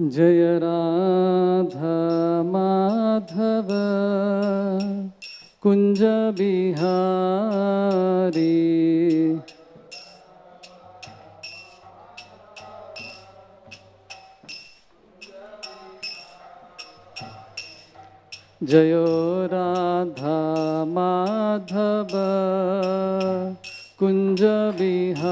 जय राधा माधव कुंज बिहारी जयो राधा माधव कुंज बिहारी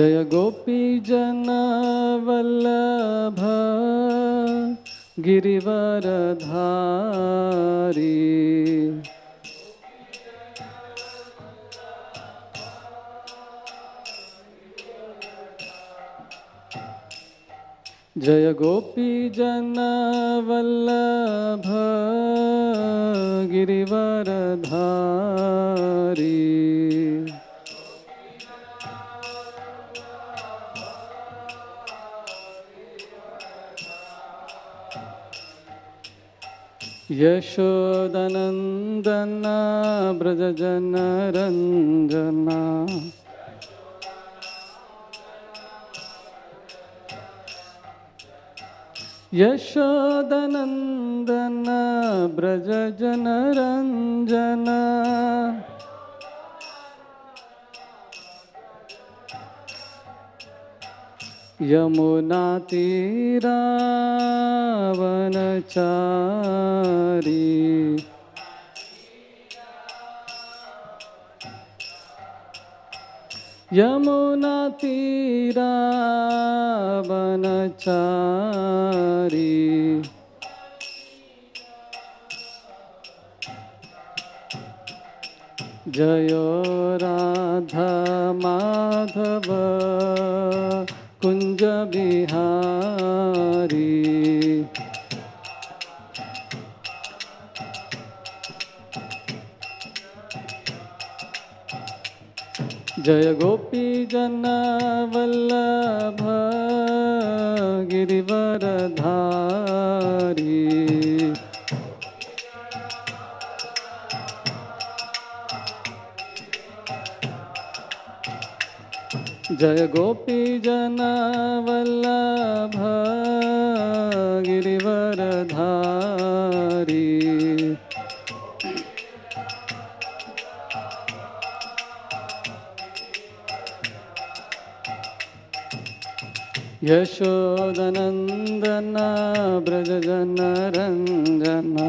जय गोपी जन गिरिवर धारी जय गोपी जन वल्लभ धारी यशोदनन्दना व्रजनरञ्जना यशोदनन्दना व्रजजनरञ्जना यमुना तीरा चारी यमुना तीरा चारी जयो राधा माधव कुंज बिहारी जय गोपी जन वल्लभ गिरिवर धारी जय गोपी जना वल्लभा गिरिवरधारी यशोदनन्दना व्रजजनरञ्जना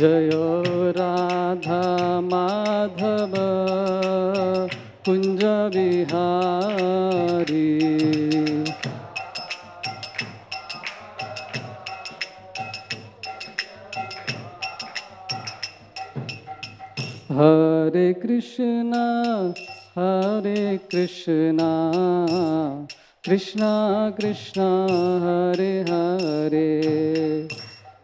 जयो राधा माधव कुंज बिहारी हरे कृष्णा हरे कृष्णा कृष्णा कृष्णा हरे हरे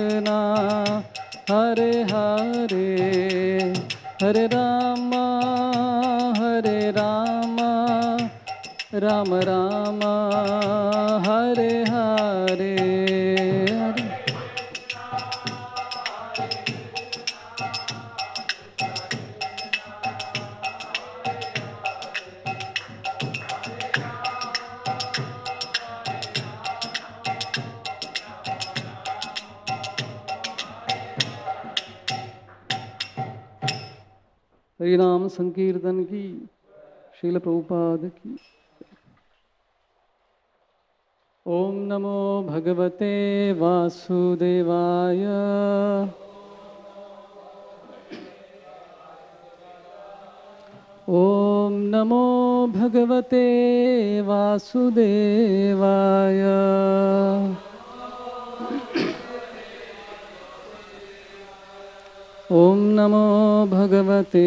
Krishna Hare Hare Hare Rama Hare Rama Rama Rama नाम संकीर्तन की शील प्रभुपाद की ओम नमो भगवते वासुदेवाय ओम नमो भगवते वासुदेवाय ओम नमो भगवते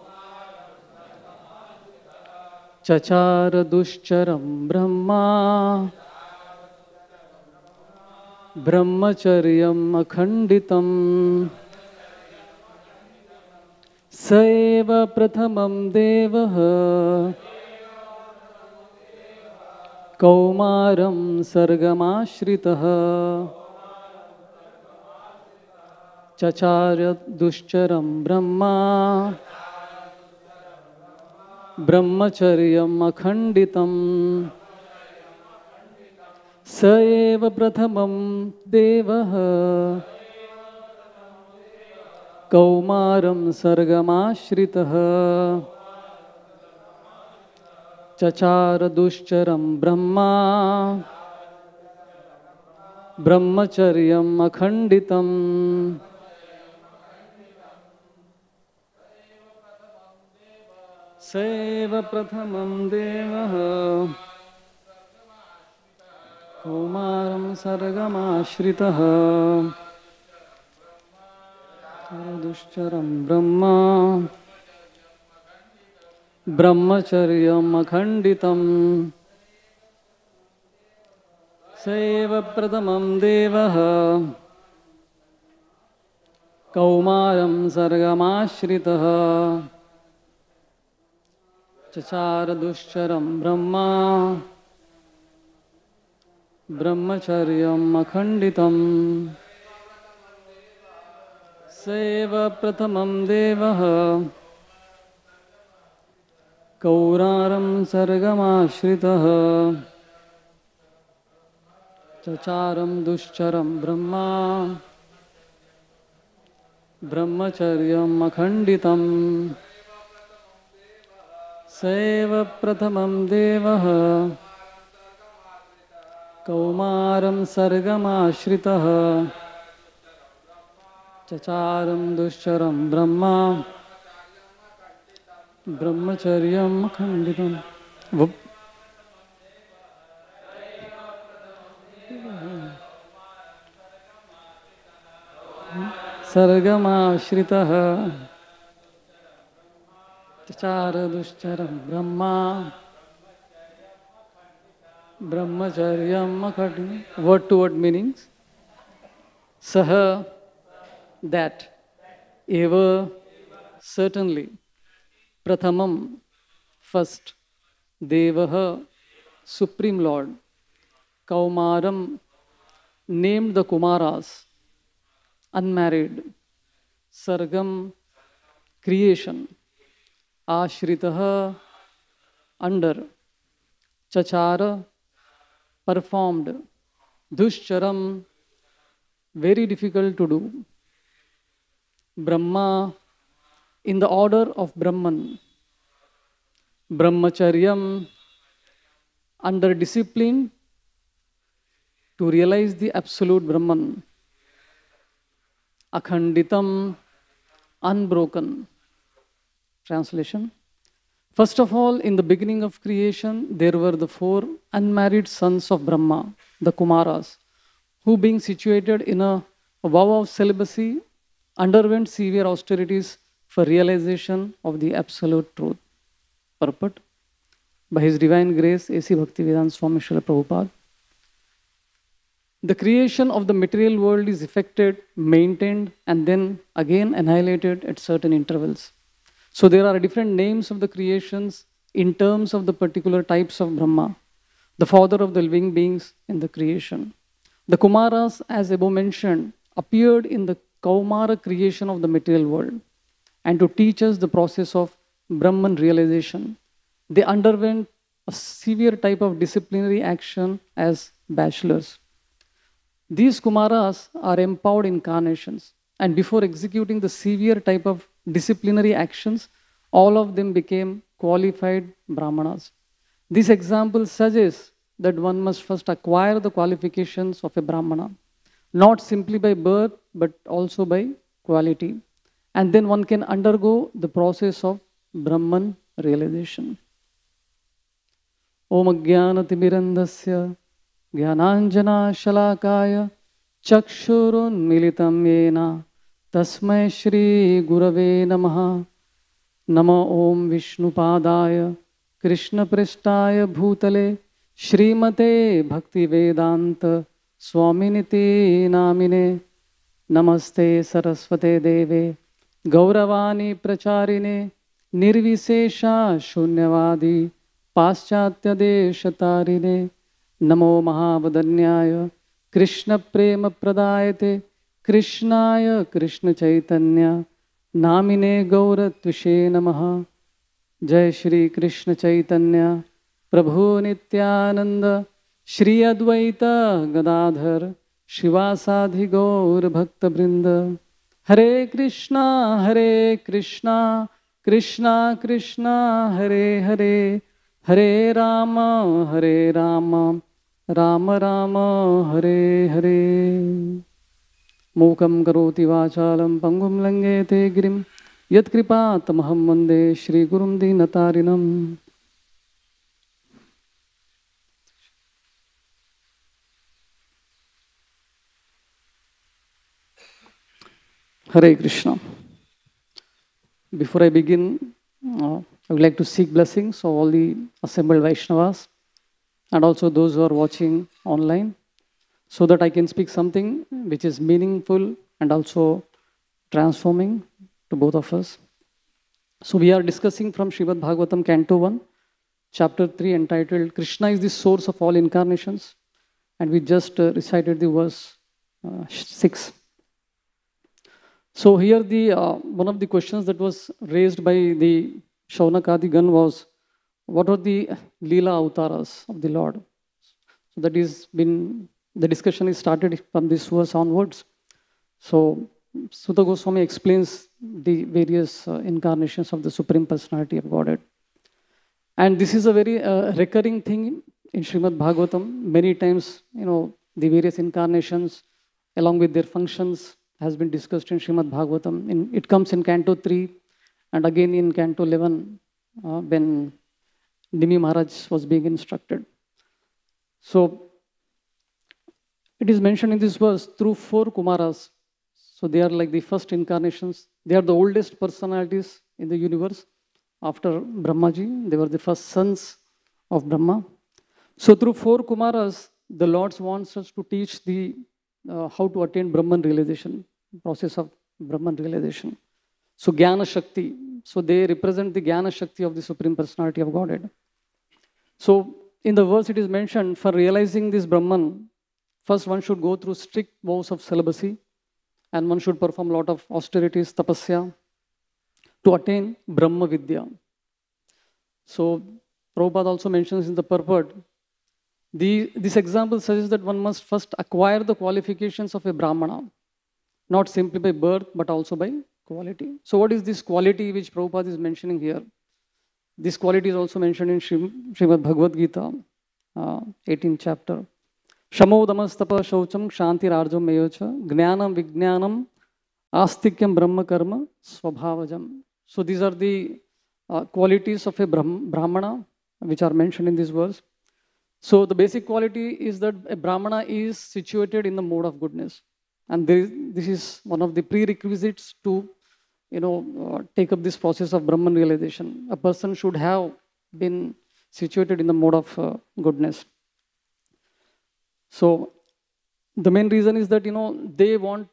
चचार दुश्चरं ब्रह्मा ब्रह्मचर्य अखण्डितम् स एव प्रथमं कौमारं सर्गमाश्रितः चचार दुश्चरं ब्रह्मा ब्रह्मचर्यम् अखण्डितम् स एव प्रथमं देवः कौमारं सर्गमाश्रितः चचारदुश्चरं ब्रह्मा ब्रह्मचर्य अखण्डितम् सैव प्रथमं देवः कौमारं सर्गमाश्रितः दुश्चरं ब्रह्मा ब्रह्मचर्यम् अखण्डितं सैव प्रथमं देवः कौमारं सर्गमाश्रितः चचार दुश्चरं ब्रह्मा ब्रह्मचर्यम् अखण्डितम् स एव प्रथमं देवः कौरारं सर्गमाश्रितः चचारं ब्रह्मा ब्रह्मचर्यम् अखण्डितम् सैव प्रथमं देवः कौमारं सर्गमाश्रितः चचारं दुश्चरं ब्रह्मा ब्रह्मचर्यं खण्डितम् सर्गमाश्रितः చారదుశ్చరం బ్రహ్మ బ్రహ్మచర్యం according word to word meanings సహ దాట్ ఏవ సర్టన్లీ ప్రథమం ఫస్ట్ దేవ సుప్రీం లార్డ్ కౌమారం నేమ్డ్ ద కుమారాస్ అన్మ్యారీడ్ సర్గం క్రియేషన్ आश्रित अंडर चचार परफॉर्म्ड दुश्चरम very difficult to do Brahma in the order of Brahman brahmacharya under discipline to realise the absolute Brahman अखंडितम unbroken Translation. First of all, in the beginning of creation, there were the four unmarried sons of Brahma, the Kumaras, who being situated in a vow of celibacy, underwent severe austerities for realization of the absolute truth. Purport. By His Divine Grace, A.C. Bhaktivedanta Swami Srila Prabhupada, the creation of the material world is effected, maintained, and then again annihilated at certain intervals. So there are different names of the creations in terms of the particular types of Brahma, the father of the living beings in the creation. The Kumaras, as above mentioned, appeared in the Kaumara creation of the material world and to teach us the process of Brahman realization. They underwent a severe type of disciplinary action as bachelors. These Kumaras are empowered incarnations and before executing the severe type of disciplinary actions, all of them became qualified Brahmanas. This example suggests that one must first acquire the qualifications of a Brahmana, not simply by birth, but also by quality. And then one can undergo the process of Brahman realization. ॐ अज्ञानतिमिरन्धस्य ज्ञानाञ्जनाशलाकाय चक्षुरुन्मिलितं येन तस्मै श्रीगुरवे नमः नम ॐ विष्णुपादाय कृष्णपृष्ठाय भूतले श्रीमते भक्तिवेदान्त स्वामिनिति नामिने नमस्ते सरस्वते देवे गौरवाणी प्रचारिणे निर्विशेषा शून्यवादी पाश्चात्यदेशतारिणे नमो महावदन्याय प्रदाय कृष्णाय चैतन्य नामिने तुषे नमः जय श्री कृष्ण चैतन्य प्रभु नित्यानंद श्री अद्वैत गदाधर शिवासाधि बृंद हरे कृष्णा हरे कृष्णा कृष्णा कृष्णा हरे हरे हरे राम हरे राम राम राम हरे हरे मूकं करोति वाचालं पंगुं लङ्गेते गिरिं यत्कृपा तमहं वंदे श्रीगुरुं दीनतारिणम् Hare Krishna before I begin I would like to seek blessings all the assembled Vaishnavas and also those who are watching online so that I can speak something which is meaningful and also transforming to both of us. So we are discussing from Srimad Bhagavatam, Canto 1, Chapter 3, entitled Krishna is the source of all incarnations. And we just uh, recited the verse uh, 6. So here the uh, one of the questions that was raised by the Shaunak Gun was, what are the Leela Autaras of the Lord? So that is been the discussion is started from this verse onwards. So, Sutta Goswami explains the various uh, incarnations of the Supreme Personality of Godhead. And this is a very uh, recurring thing in Srimad Bhagavatam. Many times, you know, the various incarnations along with their functions has been discussed in Srimad Bhagavatam. In, it comes in Canto 3 and again in Canto 11 uh, when Nimi Maharaj was being instructed. So it is mentioned in this verse through four Kumaras. So they are like the first incarnations. They are the oldest personalities in the universe. After Brahmaji, they were the first sons of Brahma. So through four Kumaras, the Lord wants us to teach the uh, how to attain Brahman realization, process of Brahman realization. So Jnana Shakti, so they represent the Jnana Shakti of the Supreme Personality of Godhead. So in the verse it is mentioned, for realizing this Brahman, First, one should go through strict vows of celibacy, and one should perform a lot of austerities, tapasya, to attain Brahma Vidya. So, Prabhupada also mentions in the purport, the, this example suggests that one must first acquire the qualifications of a Brahmana, not simply by birth, but also by quality. So, what is this quality which Prabhupada is mentioning here? This quality is also mentioned in Srimad Bhagavad Gita, uh, 18th chapter. శమోదమస్తప శౌచం క్షాంతిరార్జం Gnanam Vignanam విజ్ఞానం Brahma Karma స్వభావజం so these are the qualities qualities of a Brahmana which are mentioned in this verse. So the basic quality is that a Brahmana is situated in the mode of goodness. And this is one of the prerequisites to, you know, uh, take up this process of Brahman realization. A person should have been situated in the mode of uh, goodness. So the main reason is that, you know, they want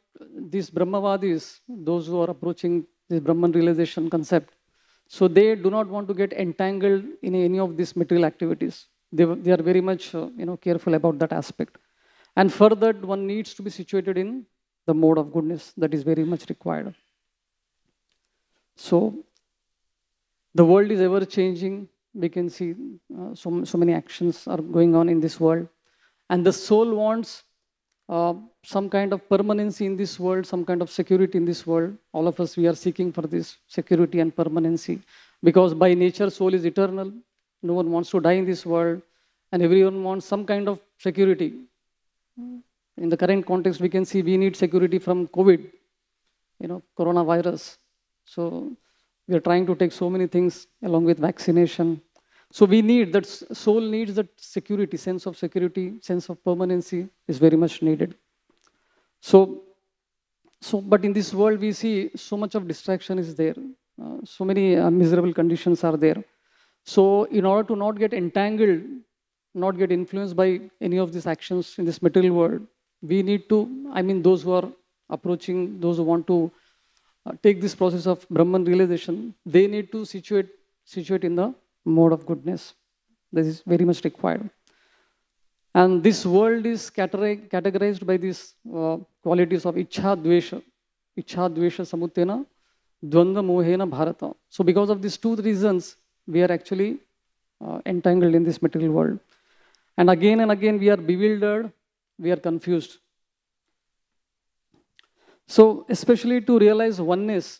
these Brahmavadis, those who are approaching this Brahman realization concept, so they do not want to get entangled in any of these material activities. They, they are very much, uh, you know, careful about that aspect. And further, one needs to be situated in the mode of goodness that is very much required. So the world is ever changing. We can see uh, so, so many actions are going on in this world. And the soul wants uh, some kind of permanency in this world, some kind of security in this world. All of us, we are seeking for this security and permanency because by nature, soul is eternal. No one wants to die in this world, and everyone wants some kind of security. In the current context, we can see we need security from COVID, you know, coronavirus. So we are trying to take so many things along with vaccination, so we need that soul needs that security, sense of security, sense of permanency is very much needed. So, so but in this world we see so much of distraction is there. Uh, so many uh, miserable conditions are there. So in order to not get entangled, not get influenced by any of these actions in this material world, we need to, I mean those who are approaching, those who want to uh, take this process of Brahman realization, they need to situate, situate in the mode of goodness. This is very much required. And this world is categorized by these uh, qualities of Ichha Dvesha. Ichha Dvesha Samutena Dvanga Mohena Bharata. So because of these two reasons, we are actually uh, entangled in this material world. And again and again, we are bewildered, we are confused. So especially to realize oneness,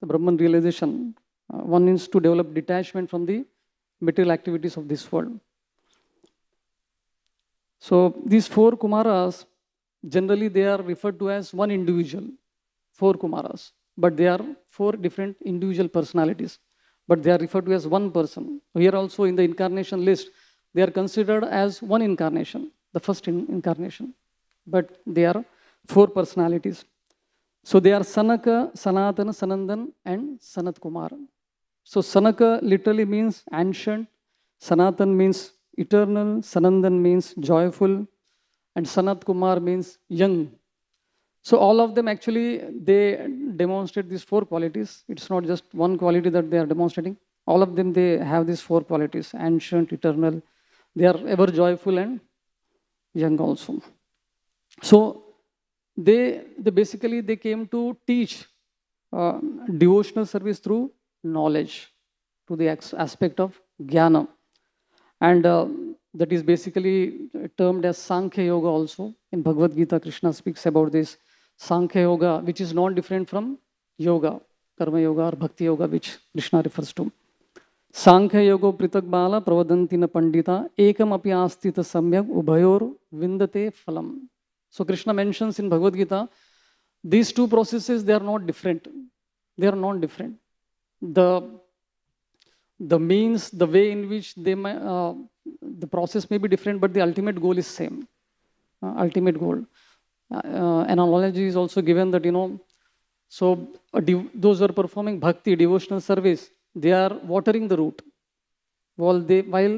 the Brahman realization, uh, one needs to develop detachment from the material activities of this world. So these four Kumaras, generally they are referred to as one individual, four Kumaras, but they are four different individual personalities, but they are referred to as one person. Here also in the incarnation list, they are considered as one incarnation, the first in incarnation, but they are four personalities. So they are Sanaka, Sanatan, Sanandan, and Sanat Kumar. So Sanaka literally means ancient, Sanatan means eternal, Sanandan means joyful, and Sanat Kumar means young. So all of them actually, they demonstrate these four qualities. It's not just one quality that they are demonstrating. All of them, they have these four qualities, ancient, eternal. They are ever joyful and young also. So they, they basically they came to teach uh, devotional service through knowledge to the aspect of jnana and uh, that is basically termed as sankhya yoga also in bhagavad gita krishna speaks about this sankhya yoga which is not different from yoga karma yoga or bhakti yoga which krishna refers to Sankhya yoga पृथक बाल प्रवदंती न पंडिता एकम अपि आस्थित सम्यक उभयोर विंदते so Krishna mentions in Bhagavad Gita, these two processes, they are not different. They are not different. The, the means, the way in which they may, uh, the process may be different, but the ultimate goal is same. Uh, ultimate goal. Uh, uh an analogy is also given that, you know, so those who are performing bhakti, devotional service, they are watering the root. While they, while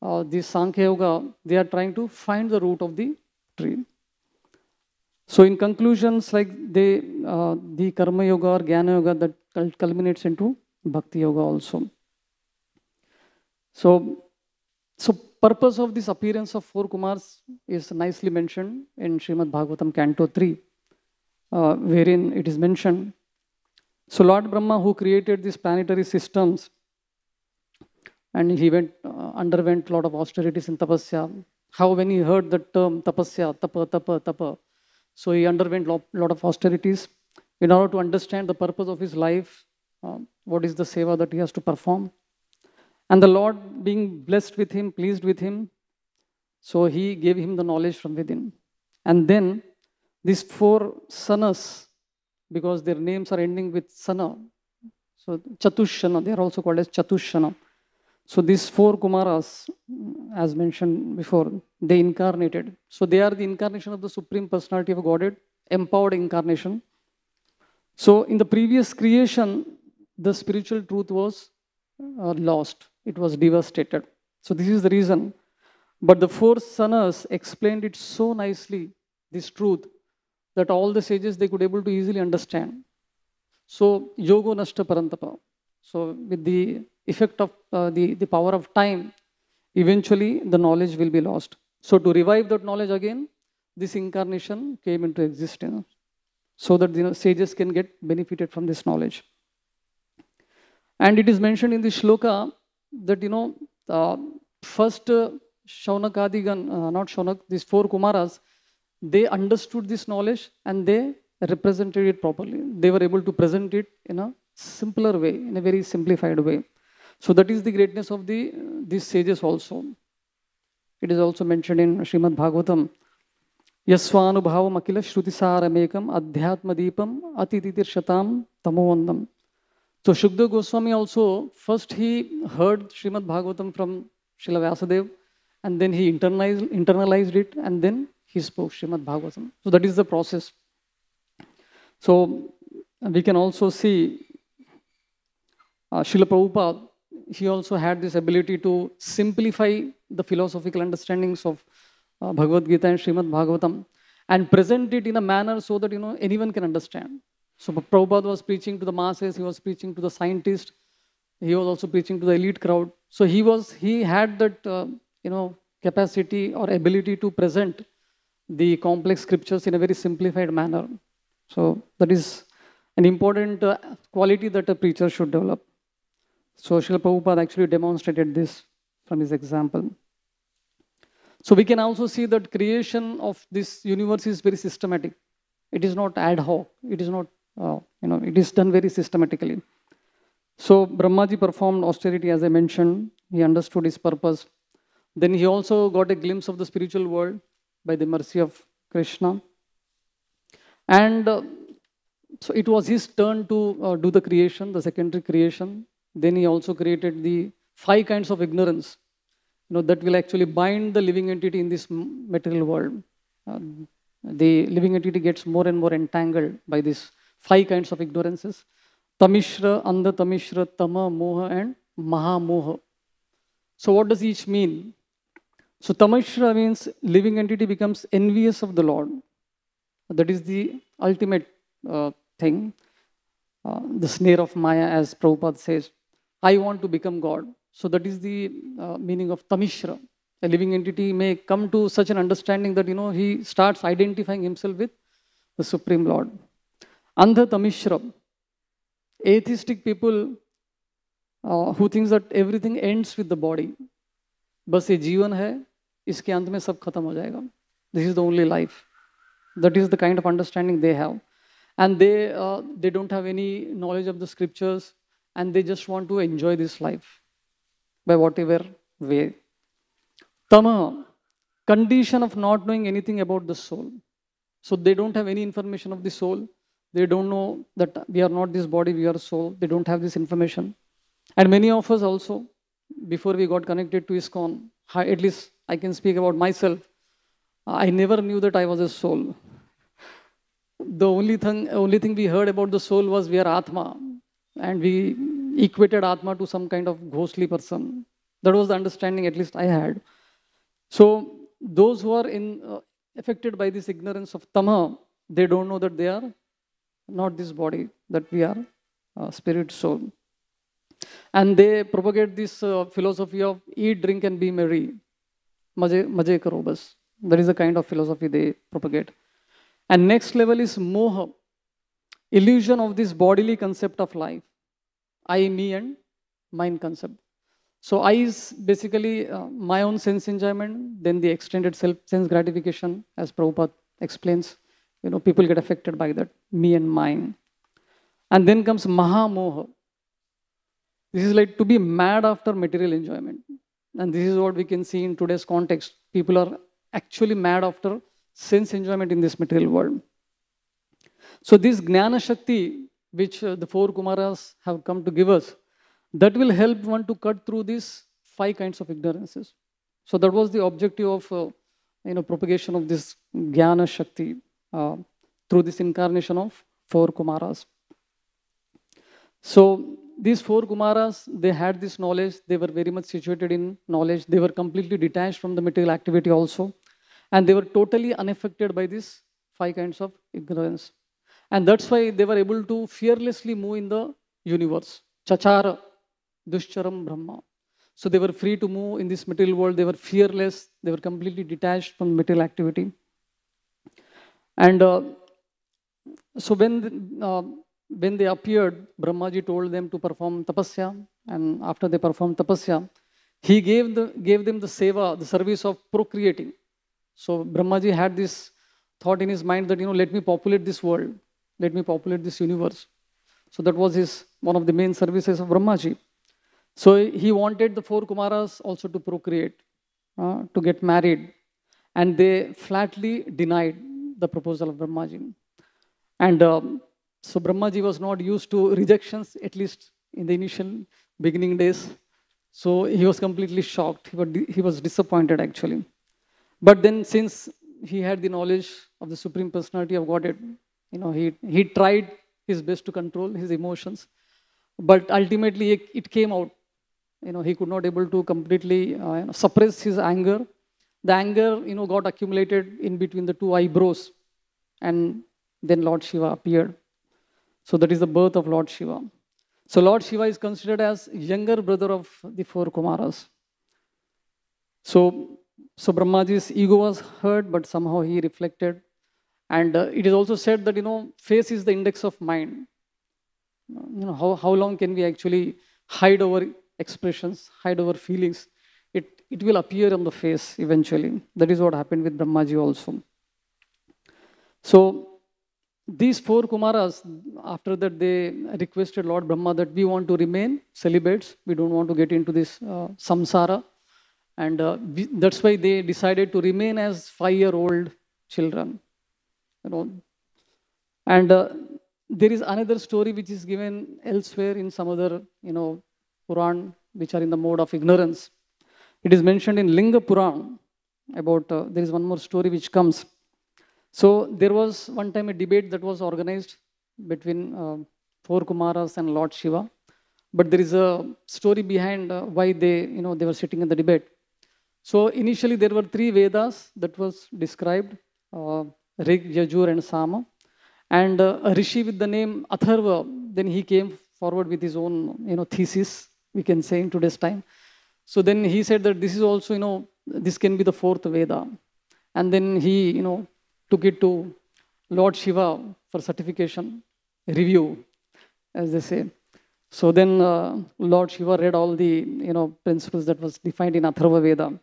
uh, these Sankhya Yoga, they are trying to find the root of the tree. So in conclusions, like the uh, the Karma Yoga or Jnana Yoga that culminates into Bhakti Yoga also. So, so purpose of this appearance of four Kumars is nicely mentioned in Srimad Bhagavatam Canto 3, uh, wherein it is mentioned. So Lord Brahma, who created these planetary systems, and he went uh, underwent a lot of austerities in tapasya. How when he heard the term tapasya, tapa, tapa, tapa, so he underwent a lot of austerities in order to understand the purpose of his life, uh, what is the seva that he has to perform. And the Lord, being blessed with him, pleased with him, so he gave him the knowledge from within. And then these four sanas, because their names are ending with sana, so Chatushana, they are also called as Chatushana. So these four Kumaras, as mentioned before, they incarnated. So they are the incarnation of the Supreme Personality of Godhead, empowered incarnation. So in the previous creation, the spiritual truth was uh, lost. It was devastated. So this is the reason. But the four sannas explained it so nicely, this truth, that all the sages, they could able to easily understand. So yogo nashta parantapa. So with the effect of uh, the, the power of time, eventually the knowledge will be lost. So to revive that knowledge again, this incarnation came into existence so that the you know, sages can get benefited from this knowledge. And it is mentioned in the shloka that, you know, uh, first uh, Shaunak Adigan, uh, not Shaunak, these four Kumaras, they understood this knowledge and they represented it properly. They were able to present it in a simpler way, in a very simplified way. So that is the greatness of the these sages also. It is also mentioned in Srimad Bhagavatam. Yasvanubhavam akila shrutisāramekam adhyatmadipam shatam tamovandam. So Shukdev Goswami also, first he heard Srimad Bhagavatam from Srila Vyasadeva and then he internalized, internalized it and then he spoke Srimad Bhagavatam. So that is the process. So we can also see uh, Srila Prabhupada he also had this ability to simplify the philosophical understandings of uh, Bhagavad Gita and Srimad Bhagavatam and present it in a manner so that you know anyone can understand. So Prabhupada was preaching to the masses, he was preaching to the scientists, he was also preaching to the elite crowd. So he was he had that uh, you know capacity or ability to present the complex scriptures in a very simplified manner. So that is an important uh, quality that a preacher should develop. So Srila Prabhupada actually demonstrated this from his example. So we can also see that creation of this universe is very systematic. It is not ad hoc. It is not, uh, you know, it is done very systematically. So Brahmaji performed austerity, as I mentioned. He understood his purpose. Then he also got a glimpse of the spiritual world by the mercy of Krishna. And uh, so it was his turn to uh, do the creation, the secondary creation. Then he also created the five kinds of ignorance, you know, that will actually bind the living entity in this material world. Uh, the living entity gets more and more entangled by these five kinds of ignorances. Tamishra, Andha Tamishra, Tama, Moha and Maha Moha. So what does each mean? So Tamishra means living entity becomes envious of the Lord. That is the ultimate uh, thing, uh, the snare of Maya as Prabhupada says. I want to become God. So that is the uh, meaning of Tamishra. A living entity may come to such an understanding that, you know, he starts identifying himself with the Supreme Lord. Andha Tamishra. Atheistic people uh, who thinks that everything ends with the body. Bas ये जीवन hai, iske अंत में सब खत्म हो जाएगा this is the only that is the kind of understanding they have and they uh, they don't have any knowledge of the scriptures and they just want to enjoy this life by whatever way. Tama, condition of not knowing anything about the soul. So they don't have any information of the soul. They don't know that we are not this body, we are soul. They don't have this information. And many of us also, before we got connected to ISKCON, at least I can speak about myself, I never knew that I was a soul. The only thing, only thing we heard about the soul was we are Atma. And we equated Atma to some kind of ghostly person. That was the understanding at least I had. So those who are in, uh, affected by this ignorance of Tama, they don't know that they are not this body, that we are uh, spirit soul. And they propagate this uh, philosophy of eat, drink and be merry. Maje karo That is the kind of philosophy they propagate. And next level is moha, illusion of this bodily concept of life. I, me, and mine concept. So I is basically uh, my own sense enjoyment, then the extended self sense gratification, as Prabhupada explains. You know, people get affected by that, me and mine. And then comes maha This is like to be mad after material enjoyment. And this is what we can see in today's context. People are actually mad after sense enjoyment in this material world. So this Jnana Shakti which uh, the four Kumaras have come to give us, that will help one to cut through these five kinds of ignorances. So that was the objective of uh, you know, propagation of this Jnana Shakti uh, through this incarnation of four Kumaras. So these four Kumaras, they had this knowledge. They were very much situated in knowledge. They were completely detached from the material activity also. And they were totally unaffected by these five kinds of ignorance. And that's why they were able to fearlessly move in the universe. Chachara, Duscharam Brahma. So they were free to move in this material world. They were fearless. They were completely detached from material activity. And uh, so when, uh, when they appeared, Brahmaji told them to perform tapasya. And after they performed tapasya, he gave, the, gave them the seva, the service of procreating. So Brahmaji had this thought in his mind that, you know, let me populate this world let me populate this universe. So that was his one of the main services of Brahmaji. So he wanted the four Kumaras also to procreate, uh, to get married. And they flatly denied the proposal of Brahmaji. And um, so Brahmaji was not used to rejections, at least in the initial beginning days. So he was completely shocked. He was, he was disappointed, actually. But then since he had the knowledge of the Supreme Personality of Godhead, you know, he, he tried his best to control his emotions, but ultimately it, came out. You know, he could not able to completely uh, you know, suppress his anger. The anger, you know, got accumulated in between the two eyebrows, and then Lord Shiva appeared. So that is the birth of Lord Shiva. So Lord Shiva is considered as younger brother of the four Kumaras. So, so Brahmaji's ego was hurt, but somehow he reflected and uh, it is also said that, you know, face is the index of mind. You know, how, how long can we actually hide our expressions, hide our feelings? It, it will appear on the face eventually. That is what happened with Brahmaji also. So these four Kumaras, after that they requested Lord Brahma that we want to remain celibates. We don't want to get into this uh, samsara. And uh, we, that's why they decided to remain as five-year-old children you know. And uh, there is another story which is given elsewhere in some other, you know, Puran, which are in the mode of ignorance. It is mentioned in Linga Puran about, uh, there is one more story which comes. So there was one time a debate that was organized between uh, four Kumaras and Lord Shiva. But there is a story behind uh, why they, you know, they were sitting in the debate. So initially there were three Vedas that was described. Uh, Rig, Yajur and Sama. And uh, Rishi with the name Atharva, then he came forward with his own you know, thesis, we can say in today's time. So then he said that this is also, you know, this can be the fourth Veda. And then he, you know, took it to Lord Shiva for certification, review, as they say. So then uh, Lord Shiva read all the, you know, principles that was defined in Atharva Veda.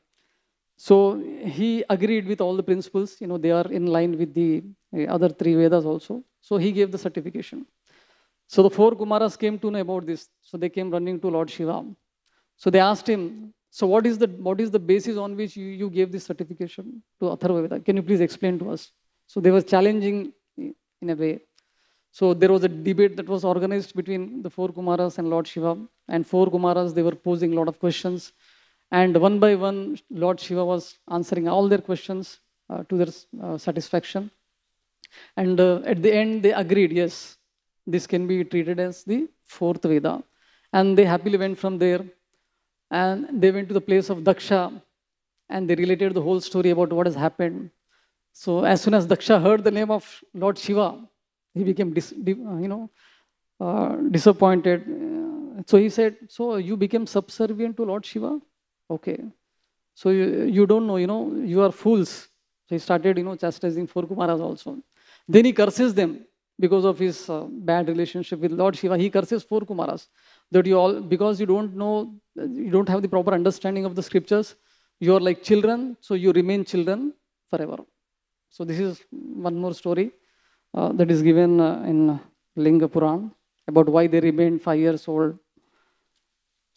So he agreed with all the principles. You know, they are in line with the eh, other three Vedas also. So he gave the certification. So the four Kumaras came to know about this. So they came running to Lord Shiva. So they asked him, so what is the, what is the basis on which you, you gave this certification to Atharvaveda? Can you please explain to us? So they were challenging in a way. So there was a debate that was organized between the four Kumaras and Lord Shiva. And four Kumaras, they were posing a lot of questions. And one by one, Lord Shiva was answering all their questions uh, to their uh, satisfaction. And uh, at the end, they agreed, yes, this can be treated as the fourth Veda. And they happily went from there. And they went to the place of Daksha. And they related the whole story about what has happened. So as soon as Daksha heard the name of Lord Shiva, he became, uh, you know, uh, disappointed. So he said, so you became subservient to Lord Shiva? Okay. So you, you don't know, you know, you are fools. So he started, you know, chastising four Kumaras also. Then he curses them because of his uh, bad relationship with Lord Shiva. He curses four Kumaras that you all, because you don't know, you don't have the proper understanding of the scriptures, you are like children, so you remain children forever. So this is one more story uh, that is given uh, in Linga Puran about why they remained five years old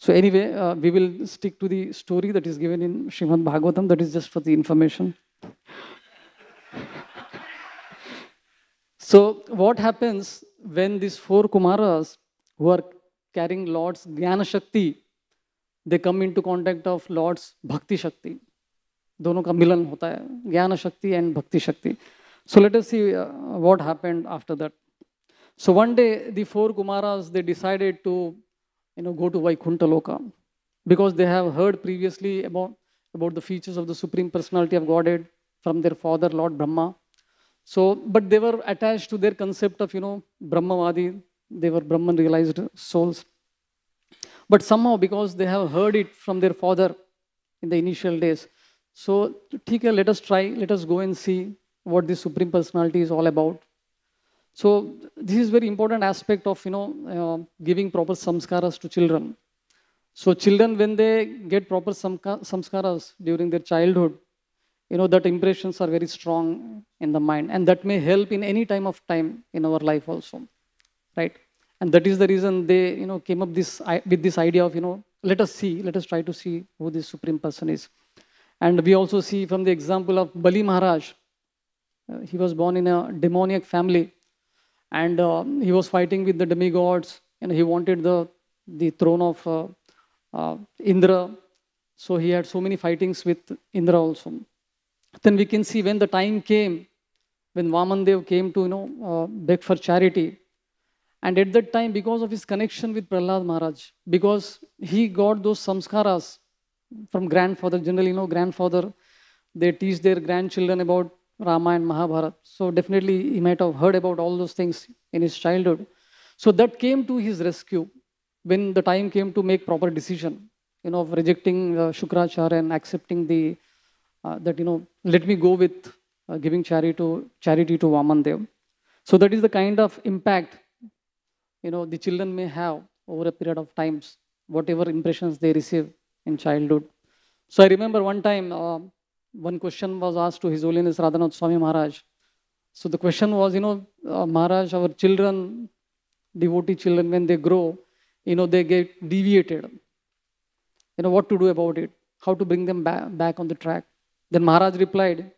so anyway, uh, we will stick to the story that is given in Shrimad Bhagavatam. That is just for the information. so what happens when these four Kumaras who are carrying Lord's Jnana Shakti, they come into contact of Lord's Bhakti Shakti. दोनों का मिलन होता है ज्ञान शक्ति and bhakti shakti so let us what happened after that. So, one day the four Kumaras they decided to you know, go to Vaikuntha Loka because they have heard previously about, about the features of the Supreme Personality of Godhead from their father, Lord Brahma. So, but they were attached to their concept of, you know, Brahmavadi. They were Brahman realized souls. But somehow, because they have heard it from their father in the initial days, so, Tika, let us try, let us go and see what the Supreme Personality is all about. So this is very important aspect of you know uh, giving proper samskaras to children. So children when they get proper samskaras during their childhood, you know that impressions are very strong in the mind, and that may help in any time of time in our life also, right? And that is the reason they you know came up this with this idea of you know let us see, let us try to see who this supreme person is. And we also see from the example of Bali Maharaj, uh, he was born in a demoniac family and uh, he was fighting with the demigods. And he wanted the, the throne of uh, uh, Indra. So he had so many fightings with Indra also. Then we can see when the time came, when Vamandev came to you know uh, beg for charity, and at that time, because of his connection with Prahlad Maharaj, because he got those samskaras from grandfather, generally, you know, grandfather, they teach their grandchildren about Rama and Mahabharata. So definitely he might have heard about all those things in his childhood. So that came to his rescue when the time came to make proper decision, you know, of rejecting uh, Shukracharya and accepting the, uh, that, you know, let me go with uh, giving charity to, charity to Vamandev. So that is the kind of impact, you know, the children may have over a period of times, whatever impressions they receive in childhood. So I remember one time, uh, one question was asked to His Holiness Radhanath Swami Maharaj. So the question was, you know, uh, Maharaj, our children, devotee children, when they grow, you know, they get deviated. You know, what to do about it? How to bring them ba- back on the track? Then Maharaj replied,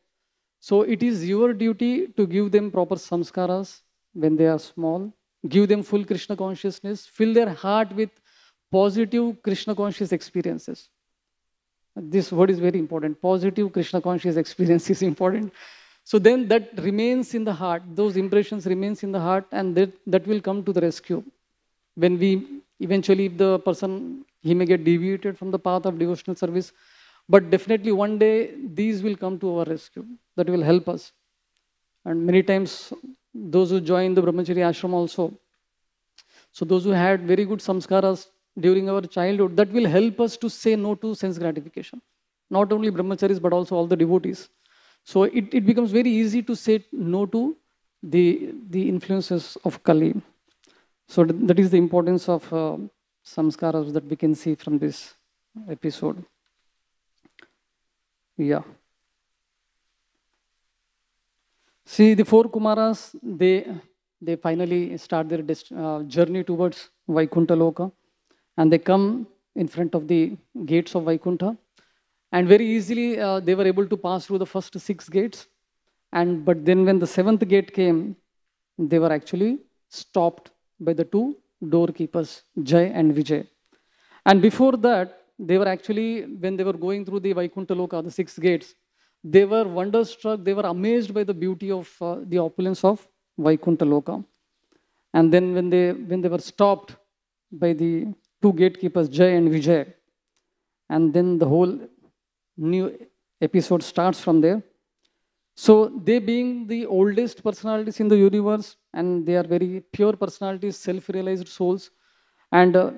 So it is your duty to give them proper samskaras when they are small, give them full Krishna consciousness, fill their heart with positive Krishna conscious experiences. This word is very important. Positive Krishna conscious experience is important. So then that remains in the heart. Those impressions remains in the heart and that, that will come to the rescue. When we eventually, if the person, he may get deviated from the path of devotional service, but definitely one day these will come to our rescue. That will help us. And many times those who join the Brahmachari ashram also. So those who had very good samskaras during our childhood that will help us to say no to sense gratification. Not only brahmacharis, but also all the devotees. So it, it becomes very easy to say no to the, the influences of Kali. So that is the importance of uh, samskaras that we can see from this episode. Yeah. See, the four Kumaras, they, they finally start their uh, journey towards Vaikuntha Loka. And they come in front of the gates of Vaikuntha. And very easily, uh, they were able to pass through the first six gates. And, but then when the seventh gate came, they were actually stopped by the two doorkeepers, Jay and Vijay. And before that, they were actually, when they were going through the Vaikuntha Loka, the six gates, they were wonderstruck, they were amazed by the beauty of uh, the opulence of Vaikuntha Loka. And then when they, when they were stopped by the two gatekeepers, Jay and Vijay. And then the whole new episode starts from there. So they being the oldest personalities in the universe, and they are very pure personalities, self-realized souls, and uh,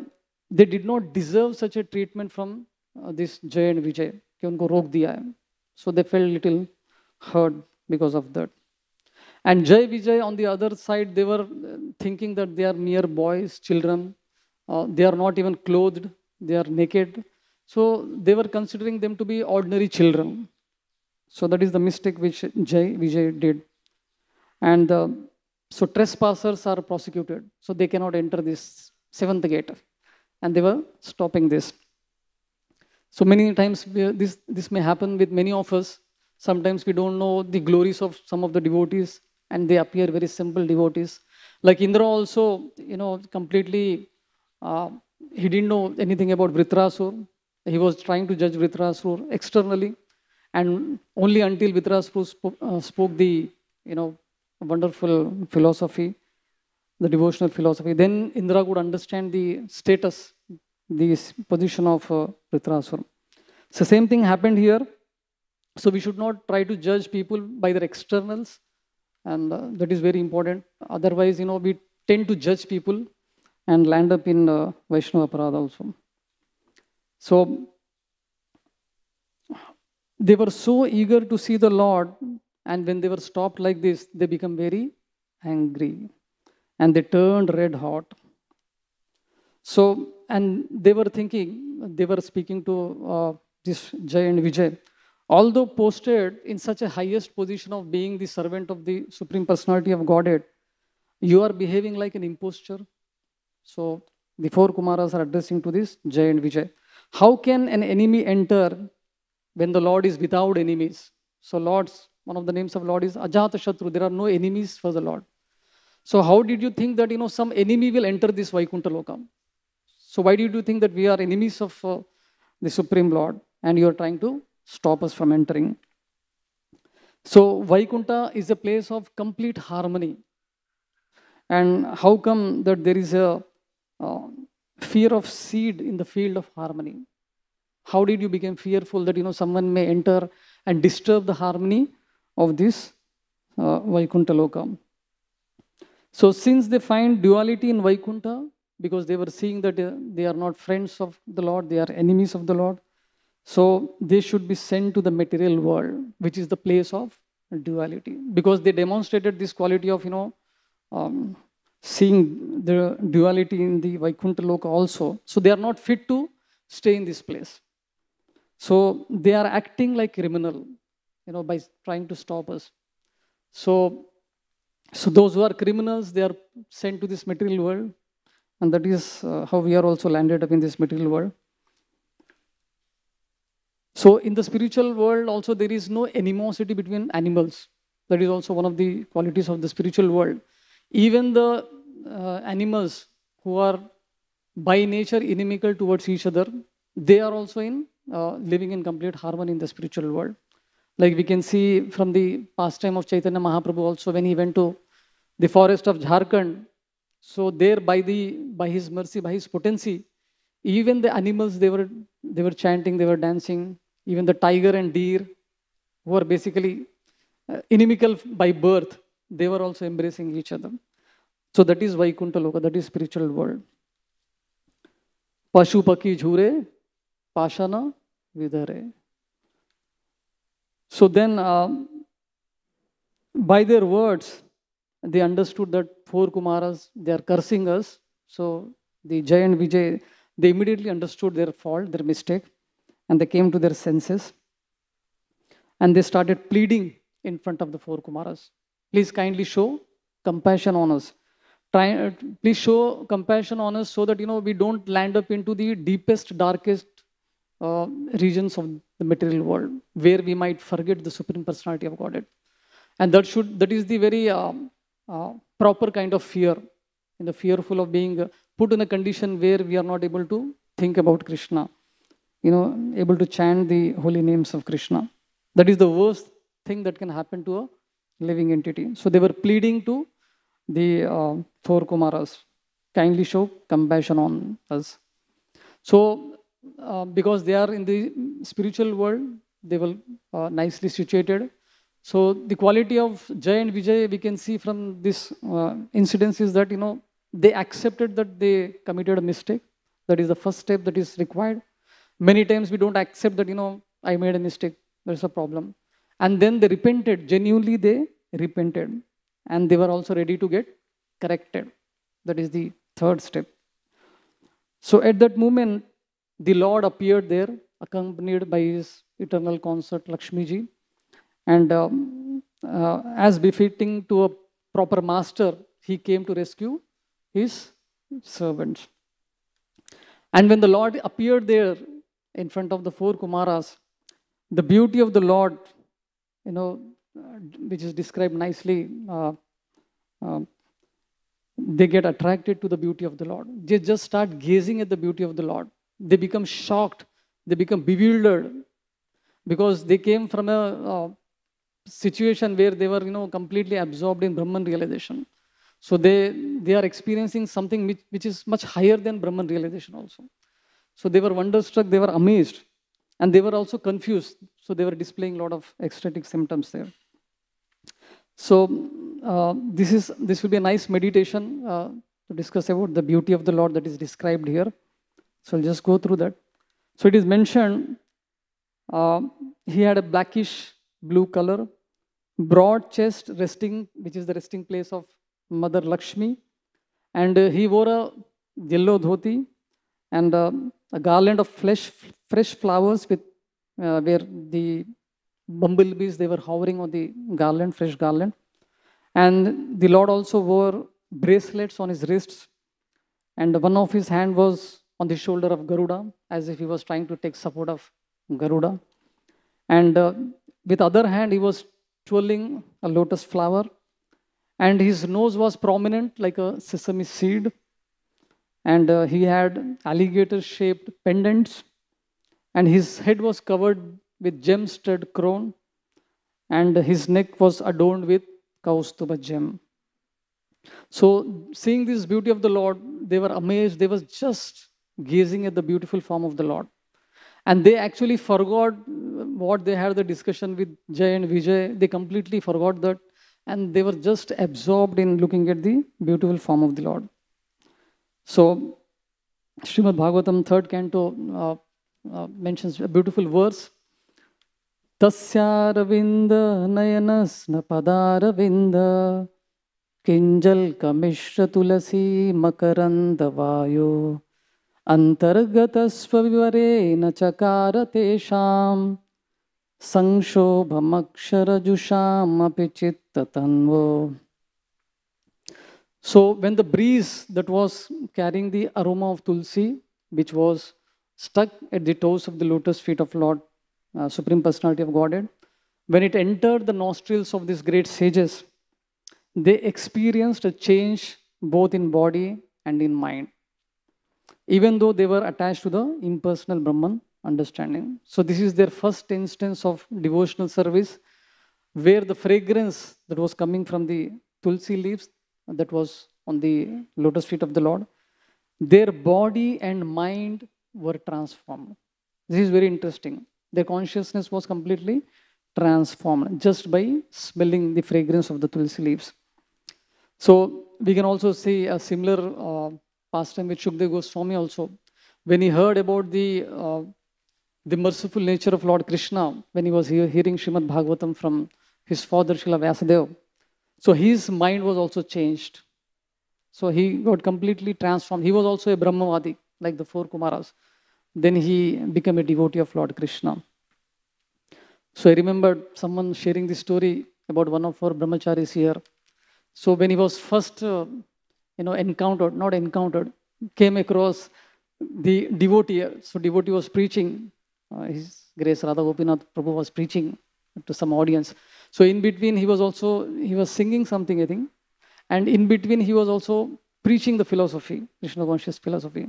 they did not deserve such a treatment from uh, this Jay and Vijay. So they felt a little hurt because of that. And Jay Vijay on the other side, they were uh, thinking that they are mere boys, children, uh, they are not even clothed, they are naked. So they were considering them to be ordinary children. So that is the mistake which Jay, Vijay did. And uh, so trespassers are prosecuted. So they cannot enter this seventh gate. And they were stopping this. So many times this, this may happen with many of us. Sometimes we don't know the glories of some of the devotees and they appear very simple devotees. Like Indra also, you know, completely uh, he didn't know anything about Vritrasur. He was trying to judge Vritrasur externally, and only until Vritrasur spoke, uh, spoke the you know wonderful philosophy, the devotional philosophy, then Indra could understand the status, the position of uh, Vritrasur. So same thing happened here. So we should not try to judge people by their externals, and uh, that is very important. Otherwise, you know, we tend to judge people and land up in uh, Vaishnava Parada also. So they were so eager to see the Lord, and when they were stopped like this, they become very angry and they turned red hot. So, and they were thinking, they were speaking to uh, this Jay and Vijay, although posted in such a highest position of being the servant of the Supreme Personality of Godhead, you are behaving like an impostor. So the four Kumaras are addressing to this Jay and Vijay. How can an enemy enter when the Lord is without enemies? So Lord's, one of the names of Lord is Ajata Shatru. There are no enemies for the Lord. So how did you think that, you know, some enemy will enter this Vaikuntha Lokam? So why did you think that we are enemies of uh, the Supreme Lord and you are trying to stop us from entering? So Vaikuntha is a place of complete harmony. And how come that there is a uh, fear of seed in the field of harmony. How did you become fearful that you know someone may enter and disturb the harmony of this uh, Vaikuntha Loka? So since they find duality in Vaikuntha, because they were seeing that uh, they are not friends of the Lord, they are enemies of the Lord, so they should be sent to the material world, which is the place of duality, because they demonstrated this quality of you know um, seeing the duality in the Vaikuntha Loka also. So they are not fit to stay in this place. So they are acting like criminal, you know, by trying to stop us. So, so those who are criminals, they are sent to this material world. And that is uh, how we are also landed up in this material world. So in the spiritual world also, there is no animosity between animals. That is also one of the qualities of the spiritual world. Even the uh, animals who are by nature inimical towards each other, they are also in uh, living in complete harmony in the spiritual world. Like we can see from the pastime of Chaitanya Mahaprabhu also when he went to the forest of Jharkhand. So there by, the, by his mercy, by his potency, even the animals, they were, they were chanting, they were dancing. Even the tiger and deer, who are basically uh, inimical by birth, they were also embracing each other. So that is Vaikuntha Loka, that is spiritual world. Pashupaki jhure, pashana vidare. So then, um, by their words, they understood that four Kumaras, they are cursing us. So the Jay and Vijay, they immediately understood their fault, their mistake, and they came to their senses. And they started pleading in front of the four Kumaras. Please kindly show compassion on us. Try, please show compassion on us so that you know we don't land up into the deepest, darkest uh, regions of the material world where we might forget the supreme personality of Godhead. And that should that is the very uh, uh proper kind of fear, in the fearful of being put in a condition where we are not able to think about Krishna, you know, able to chant the holy names of Krishna. That is the worst thing that can happen to a living entity. So they were pleading to the uh, four Kumaras, kindly show compassion on us. So uh, because they are in the spiritual world, they will uh, nicely situated. So the quality of Jay and Vijay we can see from this uh, is that you know they accepted that they committed a mistake. That is the first step that is required. Many times we don't accept that you know I made a mistake. There's a problem, and then they repented genuinely. They repented, and they were also ready to get corrected. That is the third step. So at that moment, the Lord appeared there, accompanied by his eternal consort, Lakshmiji. And um, uh, as befitting to a proper master, he came to rescue his servants. And when the Lord appeared there in front of the four Kumaras, the beauty of the Lord, you know, uh, which is described nicely, uh, uh, they get attracted to the beauty of the Lord. They just start gazing at the beauty of the Lord. They become shocked. They become bewildered because they came from a situation where they were you know completely absorbed in brahman realization so they they are experiencing something which, which is much higher than brahman realization also so they were wonderstruck they were amazed and they were also confused so they were displaying a lot of ecstatic symptoms there so uh, this is this will be a nice meditation uh, to discuss about the beauty of the Lord that is described here. So I'll just go through that. So it is mentioned uh, he had a blackish blue color, broad chest resting, which is the resting place of Mother Lakshmi, and he wore a yellow dhoti and uh, a garland of flesh, fresh flowers with uh, where the bumblebees, they were hovering on the garland, fresh garland. And the Lord also wore bracelets on his wrists. And one of his hand was on the shoulder of Garuda, as if he was trying to take support of Garuda. And uh, with other hand, he was twirling a lotus flower. And his nose was prominent like a sesame seed. And uh, he had alligator-shaped pendants. And his head was covered with gem-studded crown, and his neck was adorned with Kaustubha gem. So seeing this beauty of the Lord, they were amazed. They were just gazing at the beautiful form of the Lord. And they actually forgot what they had the discussion with Jay and Vijay. They completely forgot that. And they were just absorbed in looking at the beautiful form of the Lord. So Srimad Bhagavatam, third canto, uh, uh, mentions a beautiful verse पदारविंद किंजल कमिश्र तुलसी मकरंद वायो तस्यारविन्दनयनस्नपदारविन्द किञ्जल्कमिश्रतुलसीमकरन्दवायो अन्तर्गतस्वविवरेण चकार तेषां संशोभमक्षरजुषामपि चित्ततन्वो So when the breeze that was carrying the aroma of tulsi, which was stuck at the toes of the lotus feet of Lord uh, Supreme Personality of Godhead, when it entered the nostrils of these great sages, they experienced a change both in body and in mind, even though they were attached to the impersonal Brahman understanding. So this is their first instance of devotional service where the fragrance that was coming from the tulsi leaves that was on the lotus feet of the Lord, their body and mind were transformed. This is very interesting. Their consciousness was completely transformed just by smelling the fragrance of the tulsi leaves. So we can also see a similar uh, pastime with Shukdev Goswami also. When he heard about the, uh, the merciful nature of Lord Krishna, when he was he hearing Shrimad Bhagavatam from his father Srila Vyasadeva, so his mind was also changed. So he got completely transformed. He was also a Brahmavadi, like the four Kumaras. Then he became a devotee of Lord Krishna. So I remember someone sharing this story about one of our brahmacharis here. So when he was first, uh, you know, encountered, not encountered, came across the devotee. So devotee was preaching. Uh, His Grace Radha Gopinath Prabhu was preaching to some audience. So in between, he was also he was singing something, I think, and in between he was also preaching the philosophy, Krishna conscious philosophy.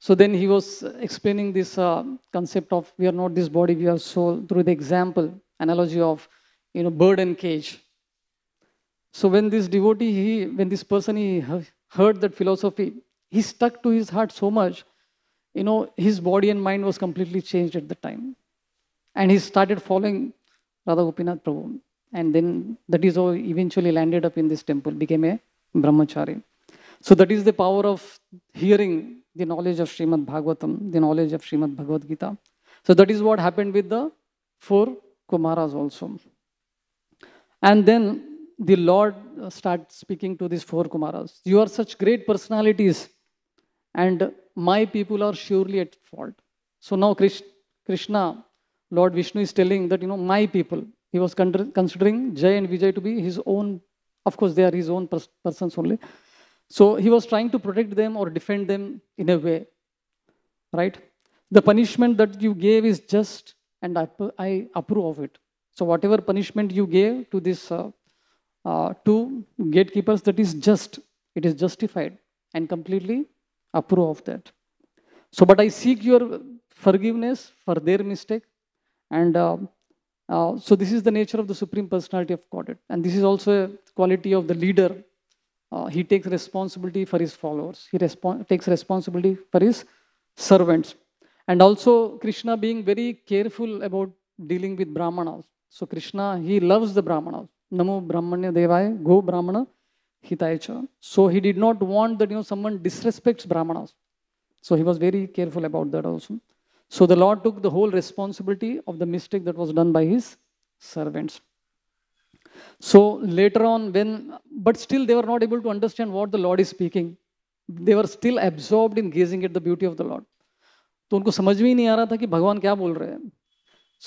So then he was explaining this uh, concept of we are not this body, we are soul through the example, analogy of you know bird and cage. So when this devotee, he, when this person, he heard that philosophy, he stuck to his heart so much, you know, his body and mind was completely changed at the time. And he started following Radha Gopinath Prabhu. And then that is how eventually landed up in this temple, became a brahmachari. So that is the power of hearing the knowledge of Srimad Bhagavatam, the knowledge of Srimad Bhagavad Gita. So that is what happened with the four Kumaras also. And then the Lord uh, starts speaking to these four Kumaras. You are such great personalities and my people are surely at fault. So now Krishna, Lord Vishnu is telling that, you know, my people, he was considering Jay and Vijay to be his own, of course they are his own persons only, so he was trying to protect them or defend them in a way, right? The punishment that you gave is just, and I, I approve of it. So whatever punishment you gave to these uh, uh, two gatekeepers, that is just. It is justified and completely approve of that. So, but I seek your forgiveness for their mistake. And uh, uh so this is the nature of the Supreme Personality of Godhead. And this is also a quality of the leader uh, he takes responsibility for his followers. He respo takes responsibility for his servants. And also Krishna being very careful about dealing with Brahmanas. So Krishna, he loves the Brahmanas. Namo Brahmanya Devaya, Go Brahmana Hitaicha. So he did not want that, you know, someone disrespects Brahmanas. So he was very careful about that also. So the Lord took the whole responsibility of the mistake that was done by his servants. So later on when, but still they were not able to understand what the Lord is speaking. They were still absorbed in gazing at the beauty of the Lord. So उनको समझ में ही नहीं आ रहा था कि भगवान क्या बोल रहे हैं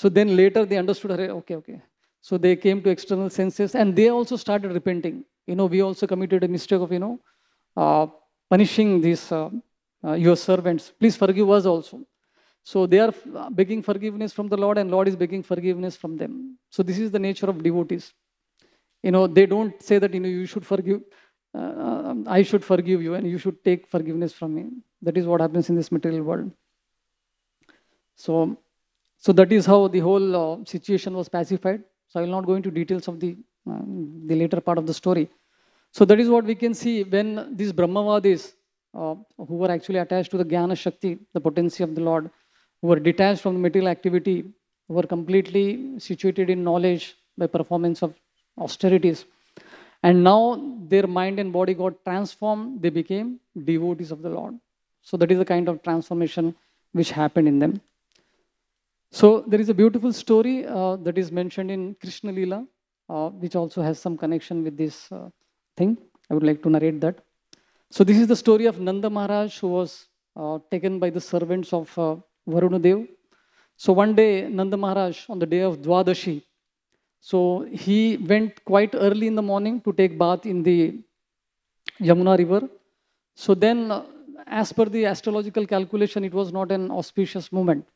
so then later they understood अरे okay okay so they came to external senses and they also started repenting you know we also committed mistake of you know punishing these uh, uh, your servants please forgive us also so they are begging forgiveness from the lord and lord is begging forgiveness from them so this is the nature of devotees you know, they don't say that, you know, you should forgive, uh, um, I should forgive you and you should take forgiveness from me. That is what happens in this material world. So, so that is how the whole uh, situation was pacified. So I will not go into details of the, uh, the later part of the story. So that is what we can see when these Brahmavadis, uh, who were actually attached to the Jnana Shakti, the potency of the Lord, who were detached from the material activity, were completely situated in knowledge by performance of austerities. And now their mind and body got transformed. They became devotees of the Lord. So that is the kind of transformation which happened in them. So there is a beautiful story uh, that is mentioned in Krishna Lila, uh, which also has some connection with this uh, thing. I would like to narrate that. So this is the story of Nanda Maharaj, who was uh, taken by the servants of uh, Varunadev. So one day, Nanda Maharaj, on the day of Dwadashi, so he went quite early in the morning to take bath in the Yamuna river. So then, uh, as per the astrological calculation, it was not an auspicious moment.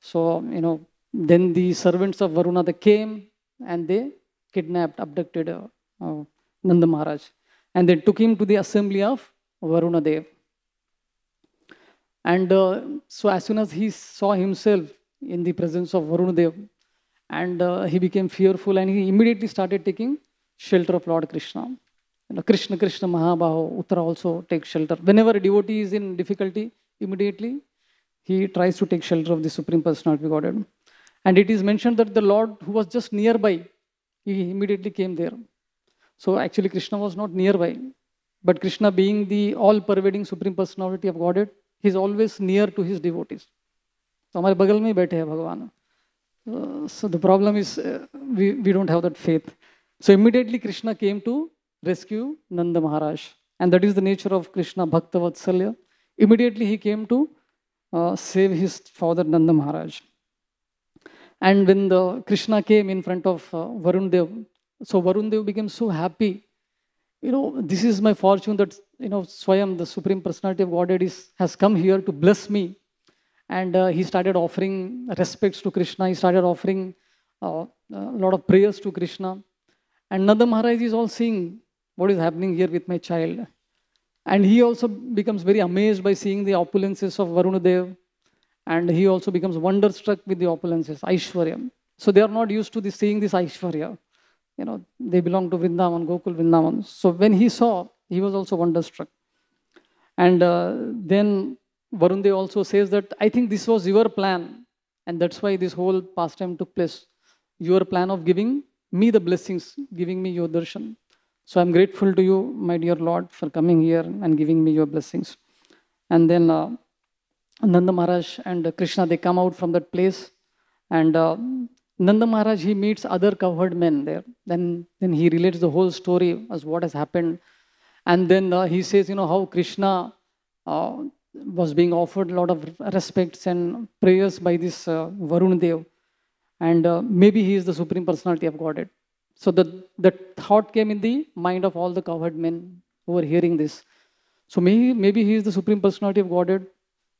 So, you know, then the servants of Varuna they came and they kidnapped, abducted uh, uh, Nanda Maharaj. And they took him to the assembly of Varuna Dev. And uh, so as soon as he saw himself in the presence of Varuna Dev, and uh, he became fearful and he immediately started taking shelter of Lord Krishna. You know, Krishna, Krishna, Mahabaho, Uttara also takes shelter. Whenever a devotee is in difficulty, immediately he tries to take shelter of the Supreme Personality of Godhead. And it is mentioned that the Lord, who was just nearby, he immediately came there. So actually, Krishna was not nearby. But Krishna, being the all pervading Supreme Personality of Godhead, he is always near to his devotees. So, हमारे बगल में ही uh, so the problem is uh, we, we don't have that faith. So immediately Krishna came to rescue Nanda Maharaj. And that is the nature of Krishna Bhakta Vatsalya. Immediately he came to uh, save his father Nanda Maharaj. And when the Krishna came in front of uh, Varundev, so Varundev became so happy. You know, this is my fortune that, you know, Swayam, the Supreme Personality of Godhead, is, has come here to bless me and uh, he started offering respects to Krishna. He started offering uh, a lot of prayers to Krishna. And Nanda Maharaj is all seeing what is happening here with my child. And he also becomes very amazed by seeing the opulences of Varunadev. And he also becomes wonderstruck with the opulences, Aishwarya. So they are not used to seeing this Aishwarya. You know, they belong to Vrindavan, Gokul Vrindavan. So when he saw, he was also wonderstruck. And uh, then Varunde also says that, I think this was your plan. And that's why this whole pastime took place. Your plan of giving me the blessings, giving me your darshan. So I'm grateful to you, my dear Lord, for coming here and giving me your blessings. And then uh, Nanda Maharaj and Krishna, they come out from that place. And uh, Nanda Maharaj, he meets other cowherd men there. Then, then he relates the whole story as what has happened. And then uh, he says, you know, how Krishna uh, was being offered a lot of respects and prayers by this uh, Varun Dev. And uh, maybe he is the Supreme Personality of Godhead. So the, the thought came in the mind of all the covered men who were hearing this. So maybe, maybe he is the Supreme Personality of Godhead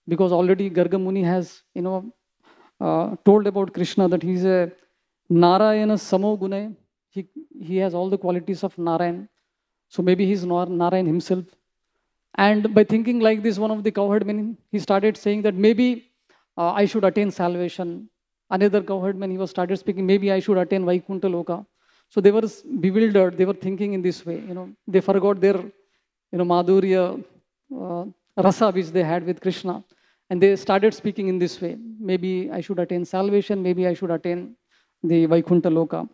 because already Gargamuni has, you know, uh, told about Krishna that he is a Narayana Samogune. He, he has all the qualities of Narayan. So maybe he's Narayan himself and by thinking like this, one of the cowherd men, he started saying that maybe uh, I should attain salvation. Another cowherd man, he was started speaking, maybe I should attain Vaikunta Loka. So they were bewildered. They were thinking in this way. You know, they forgot their, you know, Madhurya uh, rasa which they had with Krishna. And they started speaking in this way. Maybe I should attain salvation. Maybe I should attain the Vaikunta Loka.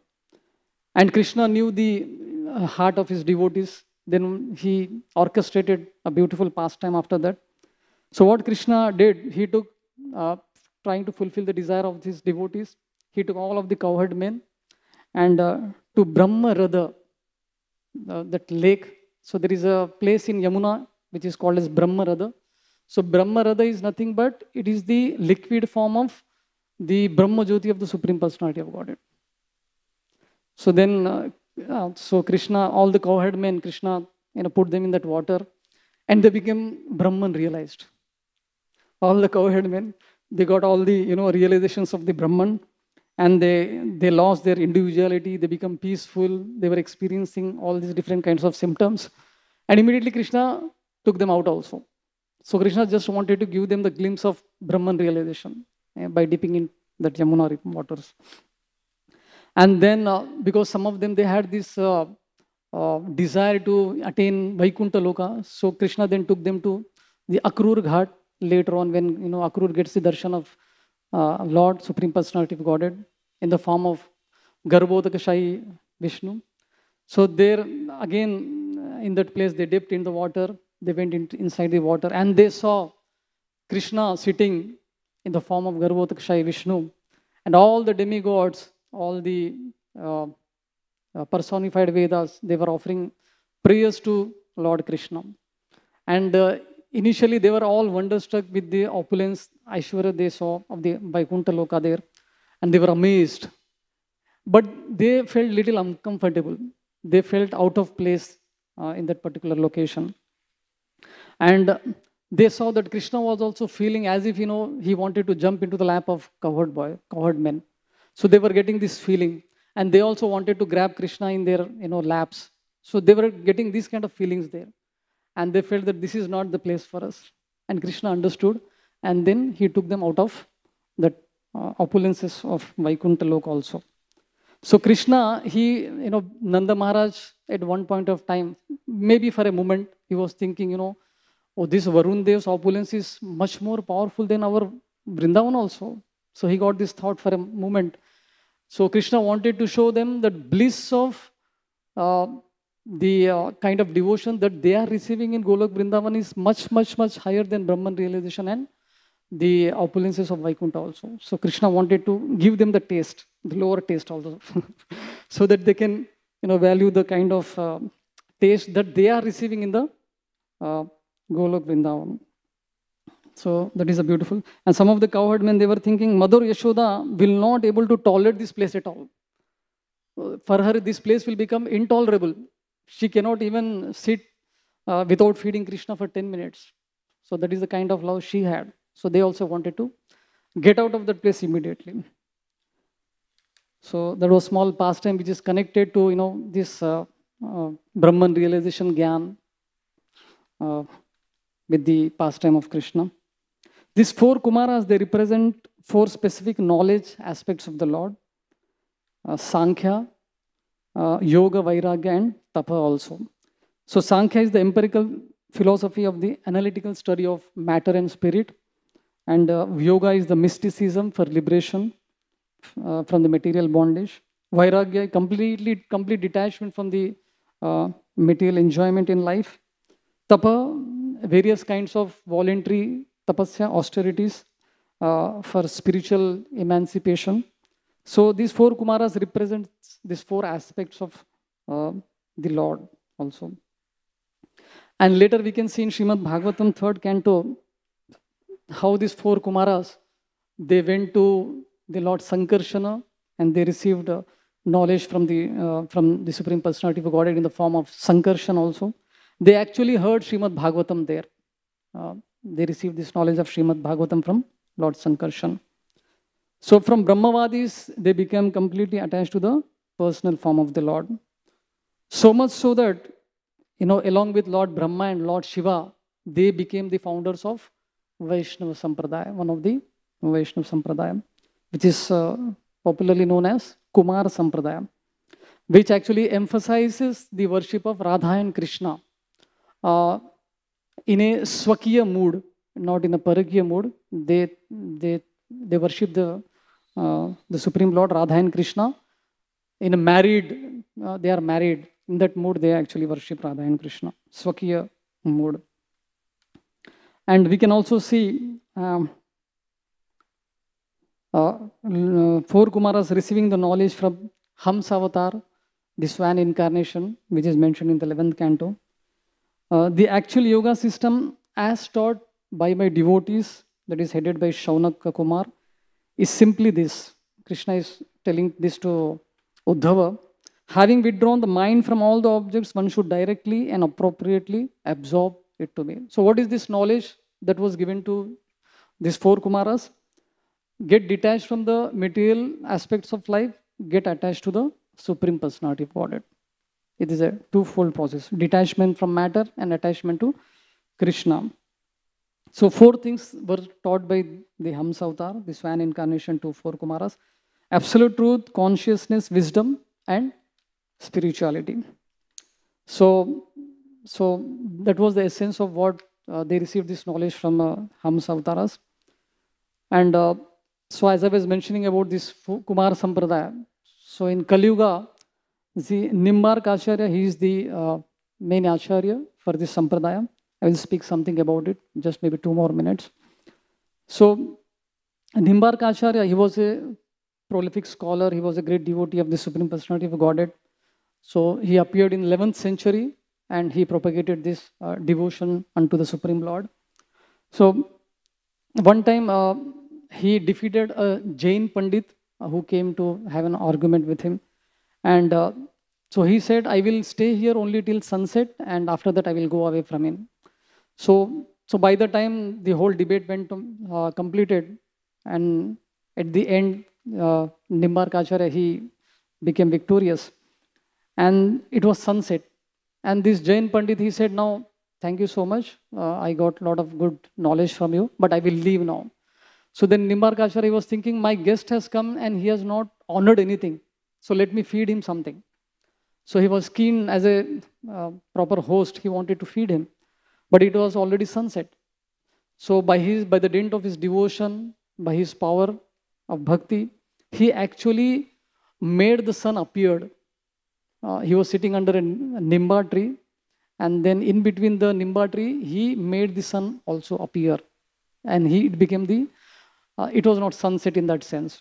And Krishna knew the uh, heart of his devotees. Then he orchestrated a beautiful pastime after that. So what Krishna did, he took, uh, trying to fulfill the desire of his devotees, he took all of the cowherd men and uh, to Brahmarada, uh, that lake. So there is a place in Yamuna which is called as Brahmarada. So Brahmarada is nothing but it is the liquid form of the Brahma Jyoti of the Supreme Personality of Godhead. So then uh, uh, so Krishna, all the cowherd men, Krishna, you know, put them in that water, and they became Brahman realized. All the cowherd men, they got all the you know realizations of the Brahman, and they they lost their individuality. They become peaceful. They were experiencing all these different kinds of symptoms, and immediately Krishna took them out also. So Krishna just wanted to give them the glimpse of Brahman realization eh, by dipping in that Yamuna waters. And then, uh, because some of them, they had this uh, uh, desire to attain Vaikuntha Loka, so Krishna then took them to the Akrur Ghat later on when, you know, Akrur gets the darshan of uh, Lord, Supreme Personality of Godhead, in the form of Garbhodakashai Vishnu. So there, again, uh, in that place, they dipped in the water, they went in, inside the water, and they saw Krishna sitting in the form of Garbhodakashai Vishnu, and all the demigods all the uh, uh, personified Vedas, they were offering prayers to Lord Krishna. And uh, initially, they were all wonderstruck with the opulence, Aishwarya they saw of the Vaikuntha Loka there, and they were amazed. But they felt little uncomfortable. They felt out of place uh, in that particular location. And they saw that Krishna was also feeling as if, you know, he wanted to jump into the lap of cowherd boy, cowherd men. So they were getting this feeling. And they also wanted to grab Krishna in their you know, laps. So they were getting these kind of feelings there. And they felt that this is not the place for us. And Krishna understood. And then he took them out of that uh, opulences of Vaikuntha Lok also. So Krishna, he, you know, Nanda Maharaj at one point of time, maybe for a moment, he was thinking, you know, oh, this Varun Dev's opulence is much more powerful than our Vrindavan also. So he got this thought for a moment. So Krishna wanted to show them that bliss of uh, the uh, kind of devotion that they are receiving in Golok Vrindavan is much, much, much higher than Brahman realization and the opulences of Vaikuntha also. So Krishna wanted to give them the taste, the lower taste also, so that they can you know, value the kind of uh, taste that they are receiving in the uh, Golok Vrindavan. So that is a beautiful. And some of the cowherd men, they were thinking, Mother Yashoda will not able to tolerate this place at all. For her, this place will become intolerable. She cannot even sit uh, without feeding Krishna for 10 minutes. So that is the kind of love she had. So they also wanted to get out of that place immediately. So that was small pastime which is connected to, you know, this uh, uh, Brahman realization, Gyan, uh, with the pastime of Krishna. These four Kumaras, they represent four specific knowledge aspects of the Lord. Uh, Sankhya, uh, Yoga, Vairagya, and Tapa also. So Sankhya is the empirical philosophy of the analytical study of matter and spirit. And uh, Yoga is the mysticism for liberation uh, from the material bondage. Vairagya, completely, complete detachment from the uh, material enjoyment in life. Tapa, various kinds of voluntary tapasya, austerities uh, for spiritual emancipation. So these four Kumaras represent these four aspects of uh, the Lord also. And later we can see in Shrimad Bhagavatam, third canto, how these four Kumaras, they went to the Lord Sankarshana and they received uh, knowledge from the, uh, from the Supreme Personality of Godhead in the form of Sankarshan also. They actually heard Shrimad Bhagavatam there. Uh, they received this knowledge of Srimad Bhagavatam from Lord Sankarshan. So from Brahmavadis, they became completely attached to the personal form of the Lord. So much so that, you know, along with Lord Brahma and Lord Shiva, they became the founders of Vaishnava Sampradaya, one of the Vaishnava Sampradaya, which is uh, popularly known as Kumar Sampradaya, which actually emphasizes the worship of Radha and Krishna. Uh, in a Swakiya mood, not in a Paragya mood. They, they, they worship the, uh, the Supreme Lord Radha and Krishna. In a married, uh, they are married. In that mood, they actually worship Radha and Krishna. Swakiya mood. And we can also see um, uh, uh, four Kumaras receiving the knowledge from Hamsavatar, this one incarnation, which is mentioned in the 11th canto. Uh, the actual yoga system as taught by my devotees, that is headed by Shaunaka Kumar, is simply this. Krishna is telling this to Uddhava. Having withdrawn the mind from all the objects, one should directly and appropriately absorb it to me. So what is this knowledge that was given to these four Kumaras? Get detached from the material aspects of life, get attached to the Supreme Personality of Godhead. It is a twofold process, detachment from matter and attachment to Krishna. So four things were taught by the Hamsavatar, the Swan incarnation to four Kumaras. Absolute truth, consciousness, wisdom, and spirituality. So, so that was the essence of what uh, they received this knowledge from uh, Hamsavataras. And uh, so as I was mentioning about this Kumar Sampradaya, so in Kali Yuga, the Nimbark Acharya, he is the uh, main Acharya for this Sampradaya. I will speak something about it, just maybe two more minutes. So, Nimbark Acharya, he was a prolific scholar. He was a great devotee of the Supreme Personality of Godhead. So, he appeared in 11th century and he propagated this uh, devotion unto the Supreme Lord. So, one time uh, he defeated a Jain Pandit uh, who came to have an argument with him. And uh, so he said, I will stay here only till sunset, and after that I will go away from him. So, so by the time the whole debate went um, uh, completed, and at the end, uh, Nimbarkacharya, he became victorious. And it was sunset. And this Jain Pandit, he said, now, thank you so much. Uh, I got a lot of good knowledge from you, but I will leave now. So then Nimbar Nimbarkacharya was thinking, my guest has come and he has not honored anything. So let me feed him something. So he was keen as a uh, proper host, he wanted to feed him. But it was already sunset. So by, his, by the dint of his devotion, by his power of bhakti, he actually made the sun appear. Uh, he was sitting under a nimba tree. And then in between the nimba tree, he made the sun also appear. And he, it became the, uh, it was not sunset in that sense.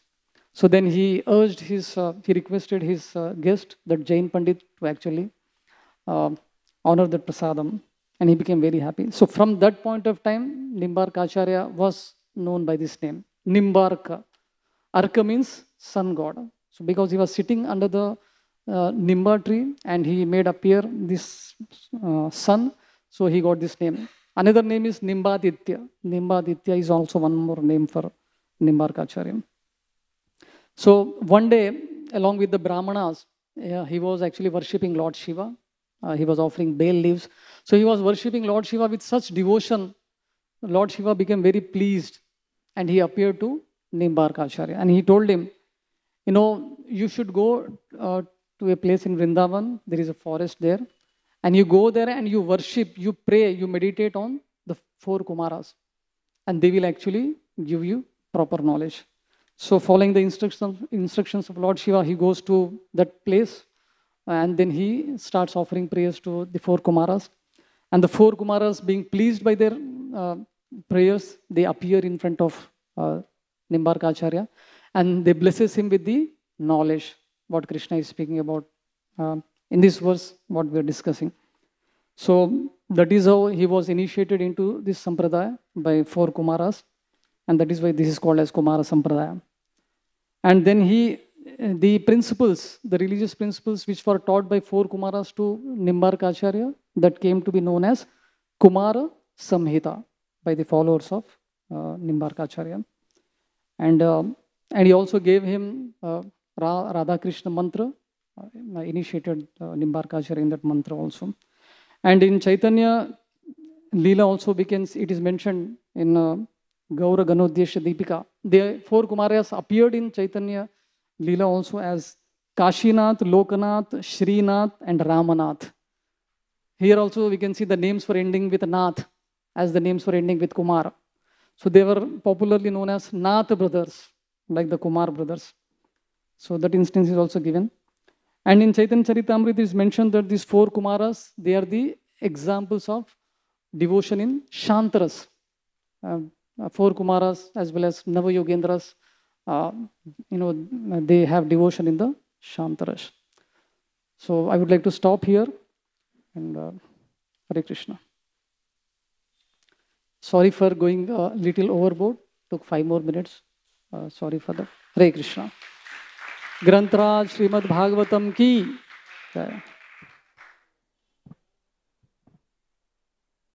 So then he urged his, uh, he requested his uh, guest, that Jain Pandit, to actually uh, honor that prasadam, and he became very happy. So from that point of time, Nimbar Acharya was known by this name, Nimbarka. Arka means sun god. So because he was sitting under the uh, Nimba tree and he made appear this uh, sun, so he got this name. Another name is Nimbaditya. Nimbaditya is also one more name for Nimbar Acharya. So one day, along with the Brahmanas, yeah, he was actually worshipping Lord Shiva. Uh, he was offering bale leaves. So he was worshipping Lord Shiva with such devotion. Lord Shiva became very pleased and he appeared to Nimbarka Acharya. And he told him, you know, you should go uh, to a place in Vrindavan. There is a forest there. And you go there and you worship, you pray, you meditate on the four Kumaras. And they will actually give you proper knowledge. So following the instructions of Lord Shiva, he goes to that place and then he starts offering prayers to the four Kumaras. And the four Kumaras being pleased by their uh, prayers, they appear in front of uh, Nimbarka Acharya and they blesses him with the knowledge, what Krishna is speaking about uh, in this verse, what we are discussing. So that is how he was initiated into this sampradaya by four Kumaras and that is why this is called as Kumara Sampradaya. And then he, eh, the principles, the religious principles which were taught by four Kumaras to Nimbar Acharya, that came to be known as Kumara Samhita by the followers of uh, Nimbarka Acharya. And, um, and he also gave him uh, Ra Radha Krishna mantra, uh, initiated uh, Nimbarka Acharya in that mantra also. And in Chaitanya Leela also begins, it is mentioned in uh, Gaura Ganoddesha Deepika. They, four Kumaras appeared in Chaitanya Leela also as Kashinath, Lokanath, Srinath, and Ramanath. Here also we can see the names for ending with Nath as the names for ending with Kumar. So they were popularly known as Nath brothers, like the Kumar brothers. So that instance is also given. And in Chaitanya Charitamrita is mentioned that these four Kumaras, they are the examples of devotion in Shantaras. Uh, four Kumaras as well as Navayogendras, uh, you know, they have devotion in the Shantarash. So I would like to stop here and uh, hari Krishna. Sorry for going a little overboard, took five more minutes. Uh, sorry for that. hari Krishna. ग्रंथराज Shrimad Bhagavatam की yeah.